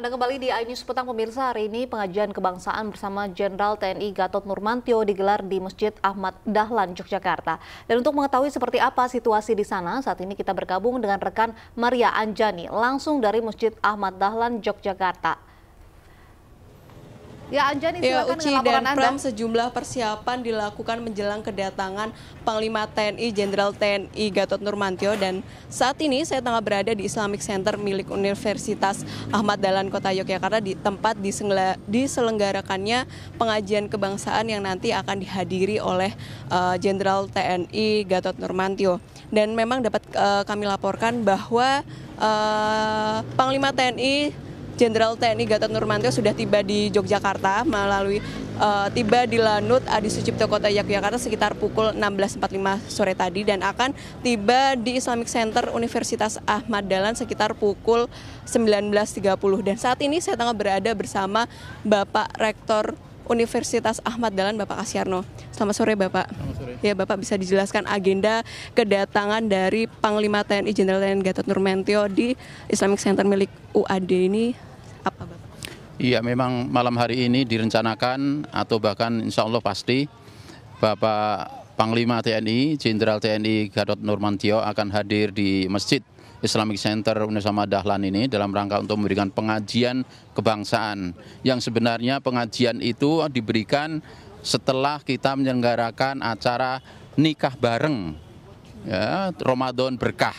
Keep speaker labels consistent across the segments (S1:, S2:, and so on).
S1: Anda kembali di iNews Petang Pemirsa. Hari ini pengajian kebangsaan bersama Jenderal TNI Gatot Nurmantio digelar di Masjid Ahmad Dahlan, Yogyakarta. Dan untuk mengetahui seperti apa situasi di sana, saat ini kita bergabung dengan rekan Maria Anjani langsung dari Masjid Ahmad Dahlan, Yogyakarta.
S2: Ya Anjani ya, Uci dan Anda. Pram
S1: sejumlah persiapan dilakukan menjelang kedatangan Panglima TNI Jenderal TNI Gatot Nurmantio dan saat ini saya tengah berada di Islamic Center milik Universitas Ahmad Dahlan Kota Yogyakarta di tempat diselenggarakannya pengajian kebangsaan yang nanti akan dihadiri oleh eh, Jenderal uh, TNI Gatot Nurmantio dan memang dapat uh, kami laporkan bahwa uh, Panglima TNI Jenderal TNI Gatot Nurmantio sudah tiba di Yogyakarta melalui uh, tiba di Lanut Adi Sucipto Kota Yogyakarta sekitar pukul 16.45 sore tadi dan akan tiba di Islamic Center Universitas Ahmad Dahlan sekitar pukul 19.30 dan saat ini saya tengah berada bersama Bapak Rektor Universitas Ahmad Dahlan Bapak Kasyarno. Selamat sore Bapak. Selamat sore. Ya Bapak bisa dijelaskan agenda kedatangan dari Panglima TNI Jenderal TNI Gatot Nurmantio di Islamic Center milik UAD ini
S2: Iya, memang malam hari ini direncanakan atau bahkan insya Allah pasti Bapak Panglima TNI, Jenderal TNI Gadot Nurmantio akan hadir di Masjid Islamic Center Unesama Dahlan ini dalam rangka untuk memberikan pengajian kebangsaan yang sebenarnya pengajian itu diberikan setelah kita menyelenggarakan acara nikah bareng ya, Ramadan berkah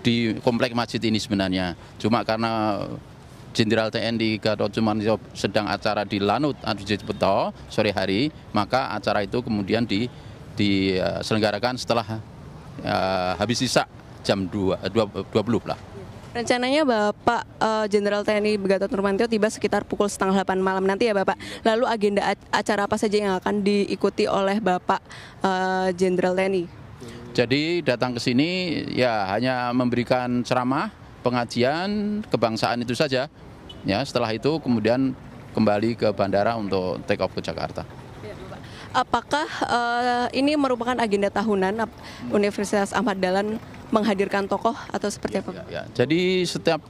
S2: di komplek masjid ini sebenarnya cuma karena Jenderal TNI Gatot Sumanto sedang acara di Lanut Abdi anu Beto sore hari, maka acara itu kemudian di diselenggarakan eh, setelah uh, habis sisa jam 2, 20 eh, lah.
S1: Rencananya Bapak Jenderal uh, TNI Gatot Nurmantio tiba sekitar pukul setengah 8 malam nanti ya Bapak. Lalu agenda acara apa saja yang akan diikuti oleh Bapak Jenderal uh, TNI?
S2: Jadi datang ke sini ya hanya memberikan ceramah, pengajian kebangsaan itu saja. Ya, setelah itu kemudian kembali ke bandara untuk take off ke Jakarta. Iya,
S1: Apakah uh, ini merupakan agenda tahunan hmm. Universitas Ahmad Dahlan menghadirkan tokoh atau seperti ya, apa? Ya,
S2: ya. Jadi setiap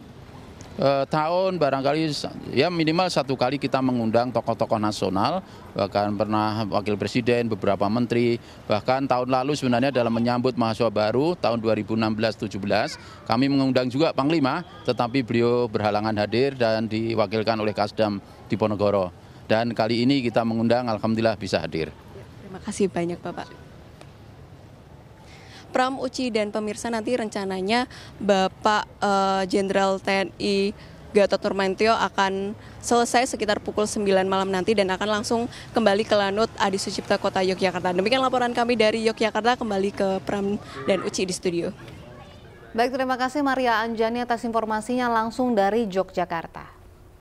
S2: eh, tahun barangkali ya minimal satu kali kita mengundang tokoh-tokoh nasional bahkan pernah wakil presiden beberapa menteri bahkan tahun lalu sebenarnya dalam menyambut mahasiswa baru tahun 2016-17 kami mengundang juga panglima tetapi beliau berhalangan hadir dan diwakilkan oleh Kasdam Diponegoro dan kali ini kita mengundang alhamdulillah bisa hadir.
S1: Terima kasih banyak Bapak. Pram Uci dan pemirsa nanti rencananya Bapak eh, Jenderal uh, TNI Gatot Nurmantio akan selesai sekitar pukul 9 malam nanti dan akan langsung kembali ke Lanut Adi Sucipta Kota Yogyakarta. Demikian laporan kami dari Yogyakarta kembali ke Pram dan Uci di studio. Baik, terima kasih Maria Anjani atas informasinya langsung dari Yogyakarta.